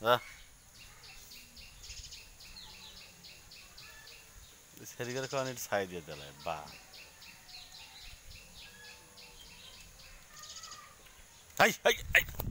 This Seri kar kahan it sahi diya Ba. Hey, hey, hey.